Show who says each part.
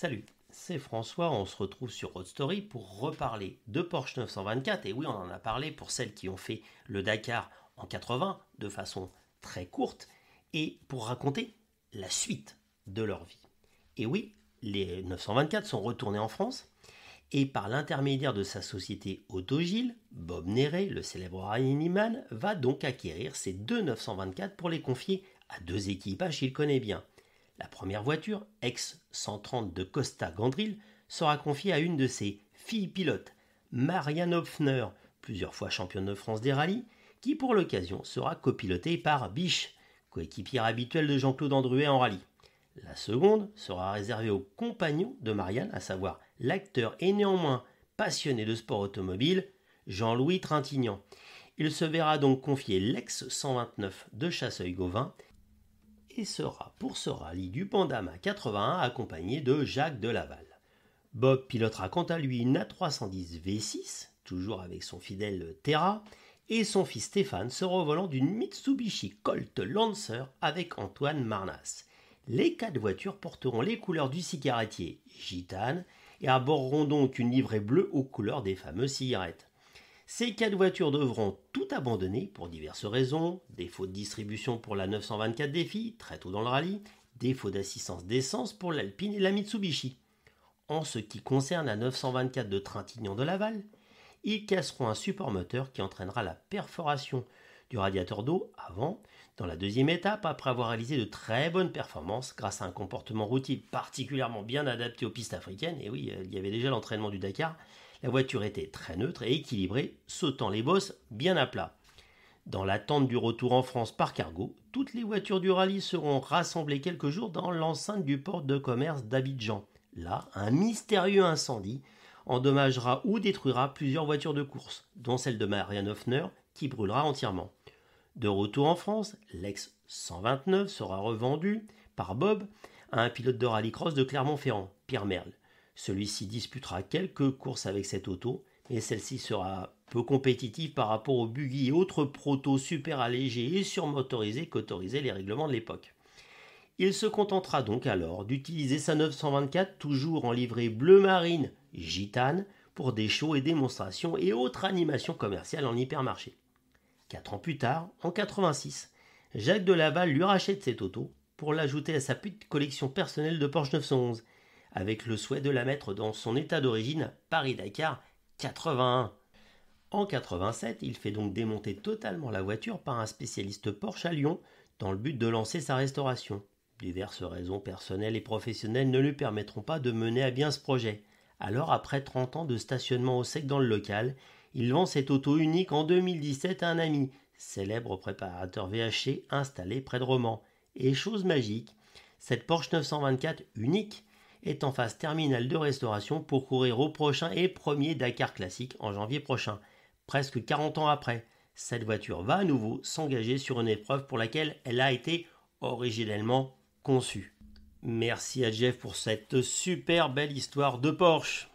Speaker 1: Salut, c'est François, on se retrouve sur Road Story pour reparler de Porsche 924. Et oui, on en a parlé pour celles qui ont fait le Dakar en 80 de façon très courte et pour raconter la suite de leur vie. Et oui, les 924 sont retournés en France et par l'intermédiaire de sa société Autogile, Bob Néré, le célèbre Ryan va donc acquérir ces deux 924 pour les confier à deux équipages qu'il connaît bien, la première voiture, ex-130 de Costa Gandril, sera confiée à une de ses filles pilotes, Marianne Hopfner, plusieurs fois championne de France des rallyes, qui pour l'occasion sera copilotée par Biche, coéquipière habituelle de Jean-Claude Andruet en rallye. La seconde sera réservée au compagnon de Marianne, à savoir l'acteur et néanmoins passionné de sport automobile, Jean-Louis Trintignant. Il se verra donc confier l'ex-129 de Chasseuil-Gauvin sera pour ce rallye du Pandama 81 accompagné de Jacques Delaval. Bob pilotera quant à lui une A310 V6, toujours avec son fidèle Terra, et son fils Stéphane sera au volant d'une Mitsubishi Colt Lancer avec Antoine Marnas. Les quatre voitures porteront les couleurs du cigarettier gitane et aborderont donc une livrée bleue aux couleurs des fameuses cigarettes. Ces quatre voitures devront tout abandonner pour diverses raisons défaut de distribution pour la 924 Défi, très tôt dans le rallye, défaut d'assistance d'essence pour l'Alpine et la Mitsubishi. En ce qui concerne la 924 de Trintignant de Laval, ils casseront un support moteur qui entraînera la perforation du radiateur d'eau avant. Dans la deuxième étape, après avoir réalisé de très bonnes performances grâce à un comportement routier particulièrement bien adapté aux pistes africaines, et oui, euh, il y avait déjà l'entraînement du Dakar, la voiture était très neutre et équilibrée, sautant les bosses bien à plat. Dans l'attente du retour en France par cargo, toutes les voitures du rallye seront rassemblées quelques jours dans l'enceinte du port de commerce d'Abidjan. Là, un mystérieux incendie endommagera ou détruira plusieurs voitures de course, dont celle de Marianne Hoffner, qui brûlera entièrement. De retour en France, l'ex 129 sera revendu par Bob à un pilote de rallycross de Clermont-Ferrand, Pierre Merle. Celui-ci disputera quelques courses avec cette auto, mais celle-ci sera peu compétitive par rapport aux buggy et autres proto super allégés et surmotorisés qu'autorisaient les règlements de l'époque. Il se contentera donc alors d'utiliser sa 924 toujours en livrée bleu marine gitane pour des shows et démonstrations et autres animations commerciales en hypermarché. Quatre ans plus tard, en 86, Jacques de Laval lui rachète cette auto pour l'ajouter à sa petite collection personnelle de Porsche 911, avec le souhait de la mettre dans son état d'origine Paris-Dakar 81. En 87, il fait donc démonter totalement la voiture par un spécialiste Porsche à Lyon dans le but de lancer sa restauration. Diverses raisons personnelles et professionnelles ne lui permettront pas de mener à bien ce projet. Alors, après 30 ans de stationnement au sec dans le local, il vend cette auto unique en 2017 à un ami, célèbre préparateur VHC installé près de Romans. Et chose magique, cette Porsche 924 unique est en phase terminale de restauration pour courir au prochain et premier Dakar classique en janvier prochain. Presque 40 ans après, cette voiture va à nouveau s'engager sur une épreuve pour laquelle elle a été originellement conçue. Merci à Jeff pour cette super belle histoire de Porsche.